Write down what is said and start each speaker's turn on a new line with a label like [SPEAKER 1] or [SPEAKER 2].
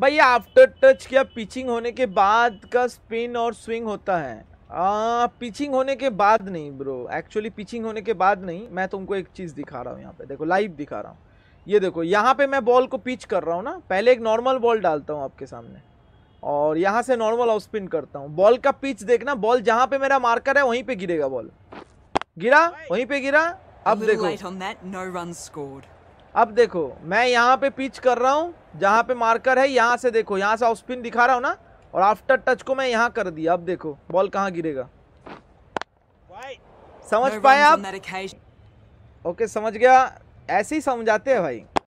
[SPEAKER 1] भाई after touch क्या pitching होने के बाद का स्पिन और स्विंग होता है आ, पिचिंग होने के बाद नहीं ब्रो एक्चुअली पिचिंग होने के बाद नहीं मैं तुमको एक चीज़ दिखा रहा हूँ यहाँ पे देखो लाइव दिखा रहा हूँ ये देखो यहाँ पे मैं बॉल को पिच कर रहा हूँ ना पहले एक नॉर्मल बॉल डालता हूँ आपके सामने और यहाँ से नॉर्मल ऑफ स्पिन करता हूँ बॉल का पिच देखना बॉल जहाँ पे मेरा मार्कर है वहीं पे गिरेगा बॉल गिरा वहीं पे गिरा अब
[SPEAKER 2] देखो
[SPEAKER 1] अब देखो मैं यहाँ पे पिच कर रहा हूँ जहाँ पे मार्कर है यहाँ से देखो यहाँ से ऑफ स्पिन दिखा रहा हूँ ना और आफ्टर टच को मैं यहाँ कर दिया अब देखो बॉल कहाँ गिरेगा समझ पाए आप ओके समझ गया
[SPEAKER 3] ऐसे ही समझाते हैं भाई